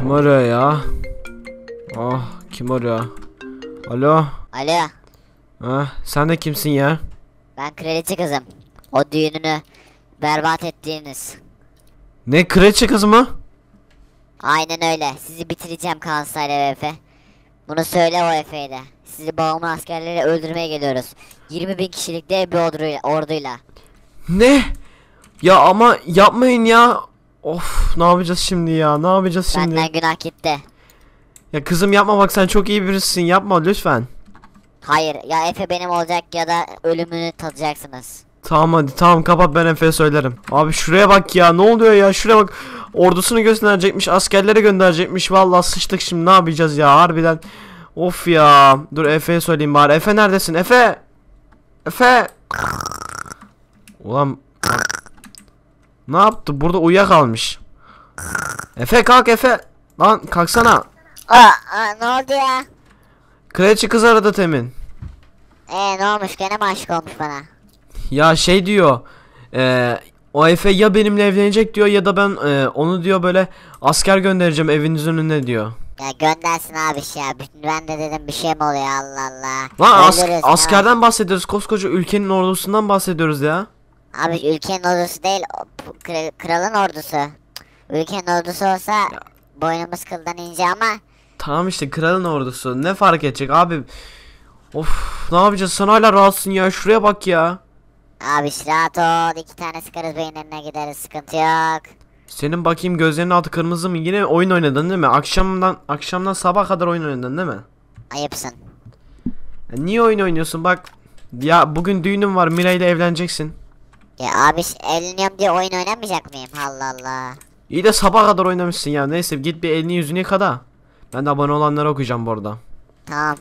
Kim arıyor ya? Oh kim arıyor? Alo? Alo. Ha, sen de kimsin ya? Ben kraliçe kızım. O düğününü berbat ettiğiniz. Ne kraliçe kızı mı? Aynen öyle. Sizi bitireceğim Kansayla Efe. Bunu söyle o Efe'ye de. Sizi bağımlı askerleri öldürmeye geliyoruz. 20 bin kişilik dev bir orduyla. Ne? Ya ama yapmayın ya. Of ne yapacağız şimdi ya ne yapacağız şimdi? Senden günah gitti. Ya kızım yapma bak sen çok iyi birisin yapma lütfen. Hayır ya Efe benim olacak ya da ölümünü tadacaksınız. Tamam hadi tamam kapat ben Efe'ye söylerim. Abi şuraya bak ya ne oluyor ya şuraya bak. Ordusunu gösterecekmiş askerlere gönderecekmiş. Vallahi sıçtık şimdi ne yapacağız ya harbiden. Of ya dur Efe'ye söyleyeyim bari. Efe neredesin Efe? Efe. Ulan ne yaptı? Burada uyuyakalmış. Efe kalk Efe. Lan kalksana. Aa, ne oldu ya? Kraliçe kız aradı temin. Ee ne olmuş gene mi aşık olmuş bana? Ya şey diyor. E, o Efe ya benimle evlenecek diyor ya da ben e, onu diyor böyle asker göndereceğim evinizin önüne diyor. Ya göndersin abi şey ya. Ben de dedim bir şey mi oluyor Allah Allah. Lan as askerden bahsediyoruz. Koskoca ülkenin ordusundan bahsediyoruz ya. Abi ülkenin ordusu değil kralın ordusu. Ülkenin ordusu olsa ya. boynumuz kıldan ince ama. Tamam işte kralın ordusu ne fark edecek abi. Of ne yapacağız sen hala rahatsın ya şuraya bak ya. Abi işte rahat ol iki tane sıkarız beynlerine gideriz sıkıntı yok. Senin bakayım gözlerinin altı kırmızı mı yine oyun oynadın değil mi? Akşamdan akşamdan sabah kadar oyun oynadın değil mi? Ayıpsın. E, niye oyun oynuyorsun bak. Ya bugün düğünüm var Mira ile evleneceksin. Ya abi eleniyorum diye oyun oynamayacak mıyım? Allah Allah. İyi de sabah kadar oynamışsın ya. Neyse git bir elini yüzünü yıka da. Ben de abone olanlara okuyacağım bu arada. Tamam.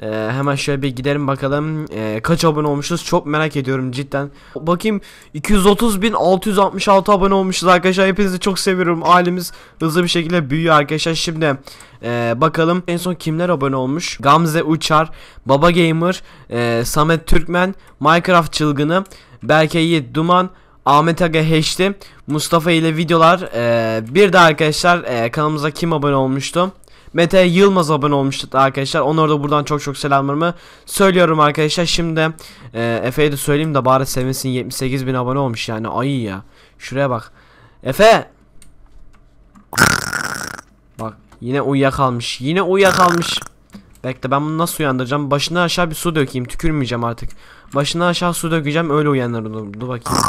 Ee, hemen şöyle bir gidelim bakalım ee, kaç abone olmuşuz çok merak ediyorum cidden. Bakayım 230.666 abone olmuşuz arkadaşlar hepinizi çok seviyorum ailemiz hızlı bir şekilde büyüyor arkadaşlar. Şimdi ee, bakalım en son kimler abone olmuş? Gamze Uçar, Baba Gamer, e, Samet Türkmen, Minecraft Çılgını, Berke Yiğit Duman, Ahmet Aga Heşti, Mustafa ile videolar. Ee, bir de arkadaşlar e, kanalımıza kim abone olmuştu? Mete Yılmaz abone olmuştu arkadaşlar. Onlara da buradan çok çok selamlarımı söylüyorum arkadaşlar. Şimdi e, Efe'ye de söyleyeyim de bari sevinsin 78 bin abone olmuş yani ayı ya. Şuraya bak. Efe. Bak yine uyuyakalmış. Yine uyuyakalmış. Bekle ben bunu nasıl uyandıracağım? Başına aşağı bir su dökeyim. Tükürmeyeceğim artık. Başına aşağı su dökeceğim öyle uyanır. Dur, dur bakayım.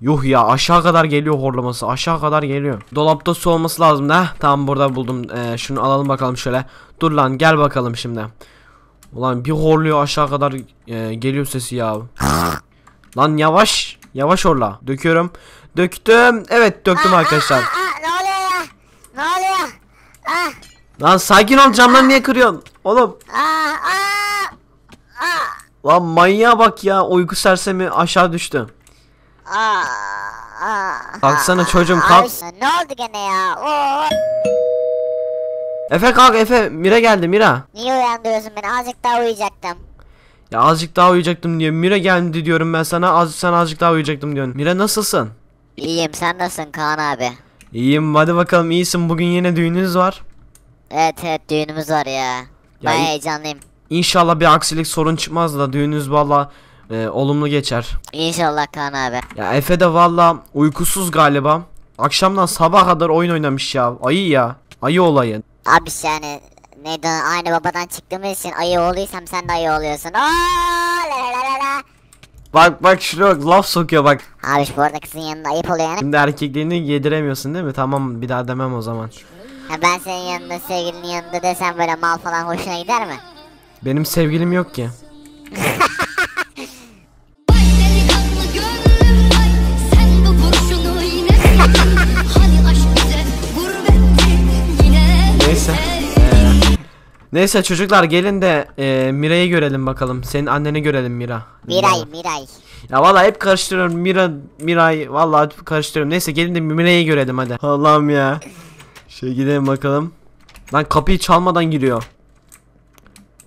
Yuh ya aşağı kadar geliyor horlaması. Aşağı kadar geliyor. Dolapta su olması lazım da. Tam burada buldum. Ee, şunu alalım bakalım şöyle. Dur lan gel bakalım şimdi. Ulan bir horluyor aşağı kadar e, geliyor sesi ya. lan yavaş. Yavaş orla. Döküyorum. Döktüm. Evet döktüm arkadaşlar. ne oluyor ya? Ne oluyor? Ah. Lan sakin ol camları niye kırıyorsun? Oğlum. Lan manyağa bak ya. Uyku sersemi aşağı düştü. Kalksana çocuğum kalk. Ne oldu gene ya? Efe kalk Efe. Mira geldi Mira. Niye uyandırıyorsun beni? Azıcık daha uyuyacaktım. Ya azıcık daha uyuyacaktım diyor. Mira geldi diyorum ben sana. Az, sen azıcık daha uyuyacaktım diyorsun. Mira nasılsın? İyiyim. Sen nasılsın Kaan abi? İyiyim. Hadi bakalım iyisin. Bugün yine düğününüz var. Evet evet düğünümüz var ya. ya ben heyecanlıyım. İnşallah bir aksilik sorun çıkmaz da düğününüz valla e, olumlu geçer. İnşallah Kaan abi. Ya Efe de valla uykusuz galiba. Akşamdan sabah kadar oyun oynamış ya. Ayı ya. Ayı olayı. Abi yani neydi aynı babadan çıktığımız için ayı oluyorsam sen de ayı oluyorsun. Aa, la la la la. Bak bak şuraya bak laf sokuyor bak. Abi bu arada kızın yanında ayıp oluyor yani. Şimdi erkekliğini yediremiyorsun değil mi? Tamam bir daha demem o zaman. Ha, ben senin yanında sevgilinin yanında desem böyle mal falan hoşuna gider mi? Benim sevgilim yok ki. Neyse çocuklar gelin de e, Mira'yı görelim bakalım. Senin anneni görelim Mira. Miray Miray. Ya vallahi hep karıştırıyorum Mira Miray vallahi hep karıştırıyorum. Neyse gelin de Mira'yı görelim hadi. Allah'ım ya. Şey gidelim bakalım. Lan kapıyı çalmadan giriyor.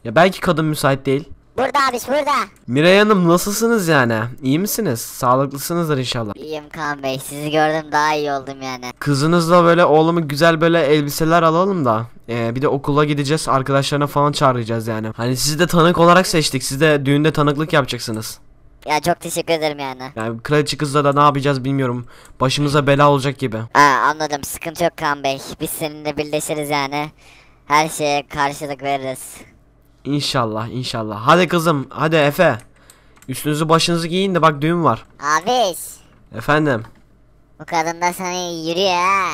Ya belki kadın müsait değil. Burada abi burada. Miray Hanım nasılsınız yani? İyi misiniz? Sağlıklısınızdır inşallah. İyiyim Kaan Bey sizi gördüm daha iyi oldum yani. Kızınızla böyle oğlumu güzel böyle elbiseler alalım da. Ee, bir de okula gideceğiz arkadaşlarına falan çağıracağız yani. Hani sizi de tanık olarak seçtik. Siz de düğünde tanıklık yapacaksınız. Ya çok teşekkür ederim yani. Yani kraliçe kızla da ne yapacağız bilmiyorum. Başımıza bela olacak gibi. Ha anladım sıkıntı yok Kaan Bey. Biz seninle birleşiriz yani. Her şeye karşılık veririz. İnşallah inşallah. Hadi kızım hadi Efe. Üstünüzü başınızı giyin de bak düğün var. Abis. Efendim. bu kadın da sana yürüyor ha.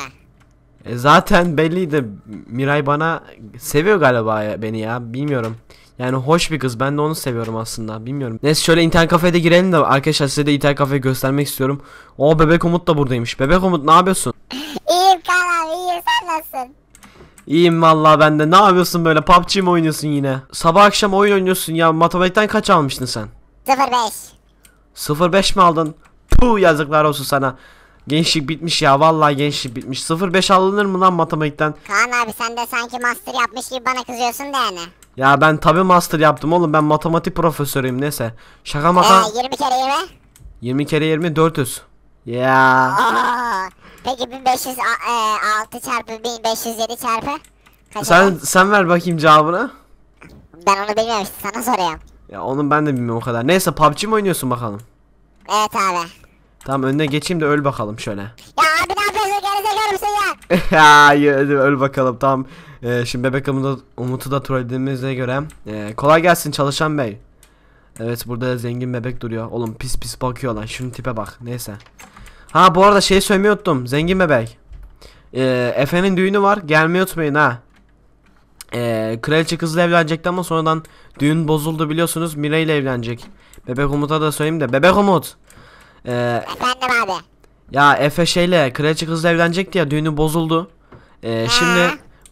E zaten belliydi. Miray bana seviyor galiba beni ya. Bilmiyorum. Yani hoş bir kız. Ben de onu seviyorum aslında. Bilmiyorum. Neyse şöyle internet kafede girelim de arkadaşlar size de internet kafeyi göstermek istiyorum. O bebek Umut da buradaymış. Bebek Umut ne yapıyorsun? İyiyim Kaan iyiyim sen nasılsın? İyiyim vallahi ben de. Ne yapıyorsun böyle? PUBG mi oynuyorsun yine? Sabah akşam oyun oynuyorsun ya. Matematikten kaç almıştın sen? 05. 05 mi aldın? Puh yazıklar olsun sana. Gençlik bitmiş ya vallahi gençlik bitmiş. 05 alınır mı lan matematikten? Kaan abi sen de sanki master yapmış gibi bana kızıyorsun da yani. Ya ben tabi master yaptım oğlum ben matematik profesörüyüm neyse. Şaka maka. Ee, 20 kere 20? 20 kere 20 400. Ya. Oo, Peki 1500 6 e, çarpı 1507 çarpı kaç Sen eder? sen ver bakayım cevabını. Ben onu bilmiyorum sana soruyorum. Ya onun ben de bilmiyorum o kadar. Neyse PUBG mi oynuyorsun bakalım? Evet abi. Tamam önüne geçeyim de öl bakalım şöyle. Ya abi ne yapıyorsun gerizekalı mısın ya? Hayır öl bakalım tamam. Ee, şimdi bebek Umut'u, Umut'u da trollediğimize göre. Ee, kolay gelsin çalışan bey. Evet burada zengin bebek duruyor. Oğlum pis pis bakıyor lan. Şunun tipe bak. Neyse. Ha bu arada şey söylemiyordum Zengin bebek. Ee, Efe'nin düğünü var. Gelmeyi unutmayın ha. Ee, kraliçe kızla evlenecekti ama sonradan düğün bozuldu biliyorsunuz. Mira ile evlenecek. Bebek Umut'a da söyleyeyim de. Bebek Umut. Ee, Efendim abi. Ya Efe şeyle kraliçe kızla evlenecekti ya düğünü bozuldu. Ee, şimdi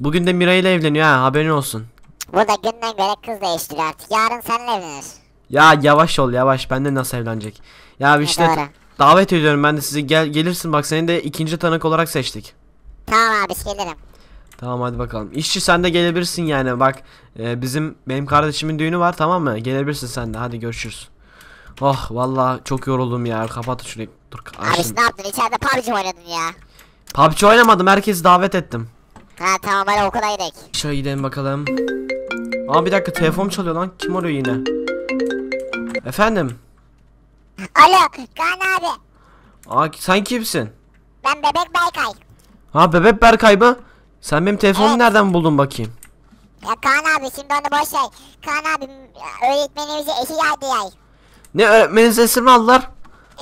bugün de Mira ile evleniyor ha haberin olsun. Bu da günden göre kız değiştiriyor artık. Yarın seninle evlenir. Ya yavaş ol yavaş. Bende nasıl evlenecek? Ya işte doğru. Davet ediyorum ben de sizi gel gelirsin bak seni de ikinci tanık olarak seçtik. Tamam abi gelirim. Tamam hadi bakalım. İşçi sen de gelebilirsin yani bak e, bizim benim kardeşimin düğünü var tamam mı? Gelebilirsin sen de hadi görüşürüz. Oh valla çok yoruldum ya kapat şurayı. Dur, abi ne yaptın içeride PUBG oynadın ya. PUBG oynamadım herkesi davet ettim. Ha tamam hadi okula gidelim. Şöyle gidelim bakalım. Aa bir dakika telefon çalıyor lan kim arıyor yine? Efendim? Alo Kaan abi. Aa sen kimsin? Ben Bebek Berkay. Ha Bebek Berkay mı? Sen benim telefonu Evet. nereden buldun bakayım? Ya Kaan abi şimdi onu boş ver. Kaan abi öğretmenimize eşi geldi yay. Ne öğretmenin esirme aldılar?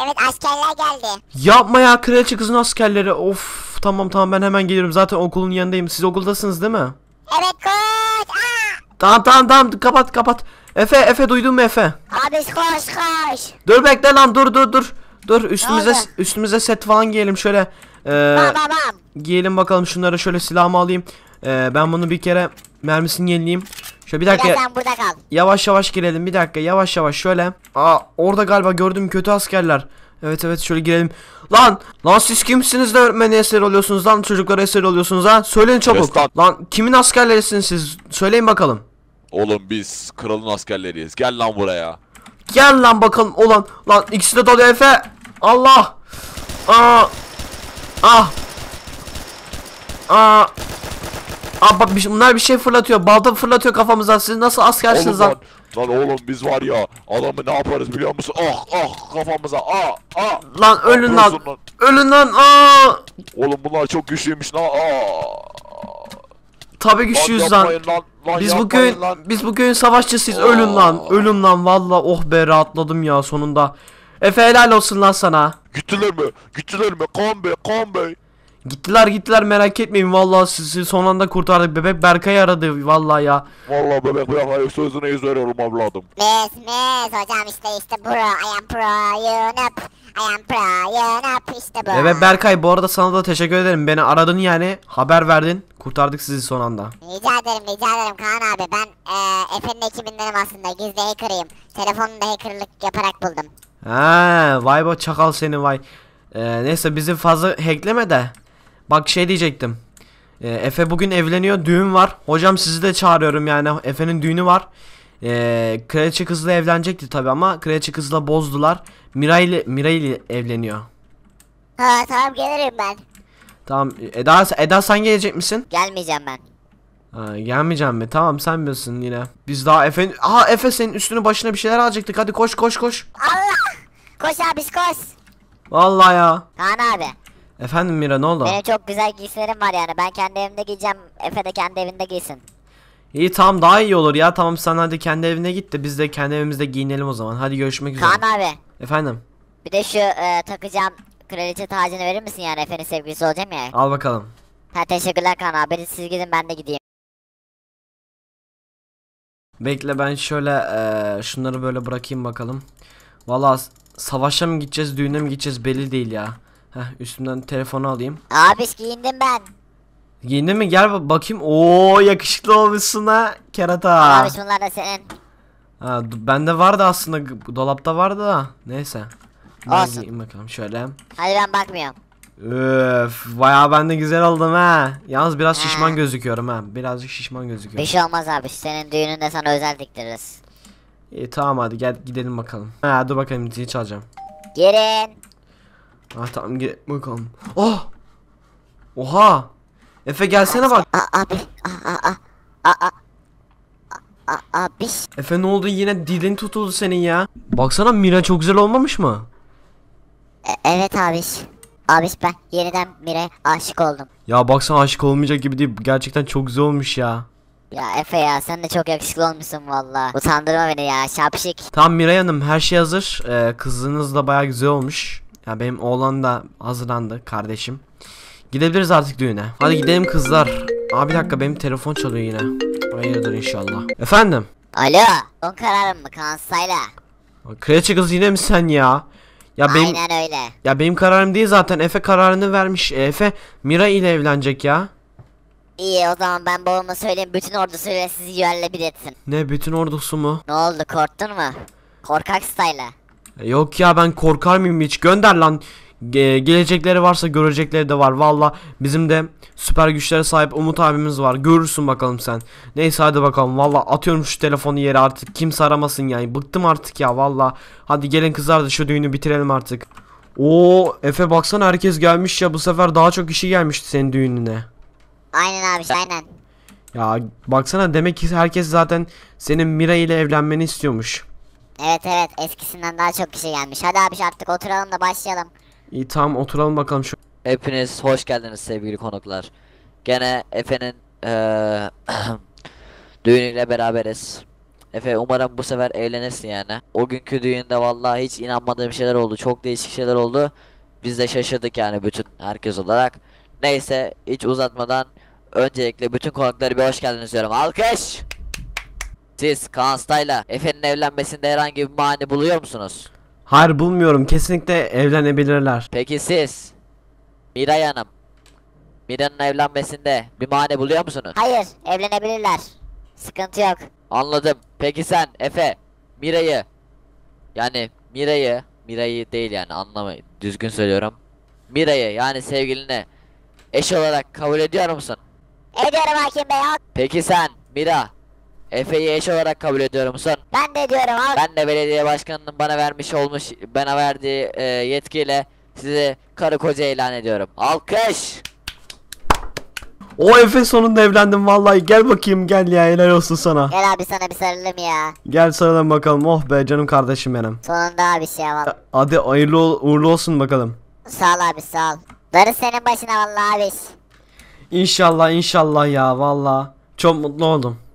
Evet askerler geldi. Yapma ya kraliçe kızın askerleri. Of tamam tamam ben hemen geliyorum. Zaten okulun yanındayım. Siz okuldasınız değil mi? Evet koç. Aa! Tamam tamam tamam kapat kapat. Efe Efe duydun mu Efe? Abi koş koş. Dur bekle lan dur dur dur. Dur üstümüze üstümüze set falan giyelim şöyle. E, ee, bam, bam, bam. Giyelim bakalım şunları şöyle silahımı alayım. E, ben bunu bir kere mermisini yenileyim. Şöyle bir dakika. burada kal. Yavaş yavaş girelim bir dakika yavaş yavaş şöyle. Aa orada galiba gördüm kötü askerler. Evet evet şöyle girelim. Lan lan siz kimsiniz de öğretmeni eser oluyorsunuz lan çocuklara eser oluyorsunuz ha? Söyleyin çabuk. Göster. Lan kimin askerlerisiniz siz? Söyleyin bakalım. Oğlum biz kralın askerleriyiz. Gel lan buraya. Gel lan bakalım. Olan lan ikisi de dolu Efe. Allah. Aa. Ah. Aa. Aa bak şey, bunlar bir şey fırlatıyor. Balta fırlatıyor kafamıza. Siz nasıl askersiniz lan? Lan oğlum biz var ya adamı ne yaparız biliyor musun? Ah ah kafamıza ah ah. Lan ölün lan. lan. Ölün lan ah. Oğlum bunlar çok güçlüymüş lan ah. Tabi güçlüyüz lan. lan. Lan biz bugün lan. biz bugün savaşçısıyız. Oo. Ölün lan. Ölün lan valla. Oh be rahatladım ya sonunda. Efe helal olsun lan sana. Gittiler mi? Gittiler mi? Kaan Bey, Kaan Bey. Gittiler gittiler merak etmeyin vallahi sizi son anda kurtardık. Bebek Berkay aradı vallahi ya. Vallahi bebek Berkay sözüne yüz veriyorum evladım. Biz biz hocam işte işte bro I am pro you know. I am pro you know işte bro. Bebek Berkay bu arada sana da teşekkür ederim. Beni aradın yani haber verdin. Kurtardık sizi son anda. Rica ederim rica ederim Kaan abi. Ben e, Efe'nin ekibindenim aslında. Gizli hacker'ıyım. Telefonunu da hackerlık yaparak buldum. Ha, vay be çakal seni vay. Ee, neyse bizi fazla hackleme de Bak şey diyecektim. E, Efe bugün evleniyor. Düğün var. Hocam sizi de çağırıyorum yani. Efe'nin düğünü var. E, kraliçe kızla evlenecekti tabi ama kraliçe kızla bozdular. Miray ile, Miray ile evleniyor. Ha tamam gelirim ben. Tamam Eda, Eda sen gelecek misin? Gelmeyeceğim ben. Ha, gelmeyeceğim mi? Tamam sen bilirsin yine. Biz daha Efe... Aha Efe senin üstünü başına bir şeyler alacaktık. Hadi koş koş koş. Allah! Koş abi koş. Vallahi ya. Kaan abi. Efendim Mira ne oldu? Benim çok güzel giysilerim var yani. Ben kendi evimde giyeceğim. Efe de kendi evinde giysin. İyi tamam daha iyi olur ya. Tamam sen hadi kendi evine git de biz de kendi evimizde giyinelim o zaman. Hadi görüşmek üzere. Kaan abi. Efendim. Bir de şu e, takacağım kraliçe tacını verir misin yani Efe'nin sevgilisi olacağım ya. Al bakalım. Ha teşekkürler Kaan abi. Siz gidin ben de gideyim. Bekle ben şöyle e, şunları böyle bırakayım bakalım. Valla savaşa mı gideceğiz düğüne mi gideceğiz belli değil ya. Heh üstümden telefonu alayım. Abi giyindim ben. Giyindin mi? Gel bakayım. Oo yakışıklı olmuşsun ha kerata. Abi şunlar da senin. Ha, bende vardı aslında dolapta vardı da neyse. Biraz Olsun. giyeyim bakalım şöyle. Hadi ben bakmıyorum. Öf, bayağı ben de güzel oldum ha. Yalnız biraz şişman ha. gözüküyorum ha. Birazcık şişman gözüküyorum. Bir şey olmaz abi. Senin düğününde sana özel diktiririz. İyi tamam hadi gel gidelim bakalım. Ha dur bakayım zil çalacağım. Girin. Ah tamam git bakalım. Oh! Oha! Efe gelsene bak. Abi. Abi. Efe ne oldu yine dilin tutuldu senin ya. Baksana Mira çok güzel olmamış mı? E, evet abiş. Abiş ben yeniden Mira aşık oldum. Ya baksana aşık olmayacak gibi değil. Gerçekten çok güzel olmuş ya. Ya Efe ya sen de çok yakışıklı olmuşsun valla. Utandırma beni ya şapşik. Tamam Miray Hanım her şey hazır. Ee, kızınız da baya güzel olmuş. Ya benim oğlan da hazırlandı kardeşim. Gidebiliriz artık düğüne. Hadi gidelim kızlar. Abi bir dakika benim telefon çalıyor yine. Hayırdır inşallah. Efendim? Alo. Son kararım mı kansayla? Kraliçe kız yine mi sen ya? Ya benim, Aynen öyle. Ya benim kararım değil zaten. Efe kararını vermiş. E, Efe Mira ile evlenecek ya. İyi o zaman ben babama söyleyeyim bütün ordusuyla sizi yerle bir etsin. Ne bütün ordusu mu? Ne oldu korktun mu? Korkak Style. E, yok ya ben korkar mıyım hiç gönder lan. Ge gelecekleri varsa görecekleri de var. Valla bizim de süper güçlere sahip Umut abimiz var. Görürsün bakalım sen. Neyse hadi bakalım. Valla atıyorum şu telefonu yere artık. Kimse aramasın yani. Bıktım artık ya valla. Hadi gelin kızlar da şu düğünü bitirelim artık. O Efe baksana herkes gelmiş ya. Bu sefer daha çok kişi gelmişti senin düğününe. Aynen abi aynen. Ya baksana demek ki herkes zaten senin Mira ile evlenmeni istiyormuş. Evet evet eskisinden daha çok kişi gelmiş. Hadi abi artık oturalım da başlayalım. İyi tamam oturalım bakalım şu. Hepiniz hoş geldiniz sevgili konuklar. Gene Efe'nin eee, düğünüyle beraberiz. Efe umarım bu sefer eğlenirsin yani. O günkü düğünde vallahi hiç inanmadığım şeyler oldu. Çok değişik şeyler oldu. Biz de şaşırdık yani bütün herkes olarak. Neyse hiç uzatmadan öncelikle bütün konukları bir hoş geldiniz diyorum. Alkış! Siz Kaan Stay'la Efe'nin evlenmesinde herhangi bir mani buluyor musunuz? Hayır bulmuyorum. Kesinlikle evlenebilirler. Peki siz Miray Hanım Mira'nın evlenmesinde bir mani buluyor musunuz? Hayır evlenebilirler. Sıkıntı yok. Anladım. Peki sen Efe Mira'yı yani Mira'yı Mira'yı değil yani anlamı düzgün söylüyorum. Mira'yı yani sevgiline eş olarak kabul ediyor musun? Ediyorum hakim bey. Peki sen Mira Efe'yi eş olarak kabul ediyorum Hasan. Ben de diyorum abi. Ben de belediye başkanının bana vermiş olmuş bana verdiği e, yetkiyle sizi karı koca ilan ediyorum. Alkış. O Efe sonunda evlendim vallahi gel bakayım gel ya helal olsun sana. Gel abi sana bir sarılalım ya. Gel sarılalım bakalım oh be canım kardeşim benim. Sonunda abi şey valla. Hadi hayırlı ol, uğurlu olsun bakalım. Sağ ol abi sağ ol. Darı senin başına vallahi abi. İnşallah inşallah ya vallahi Çok mutlu oldum.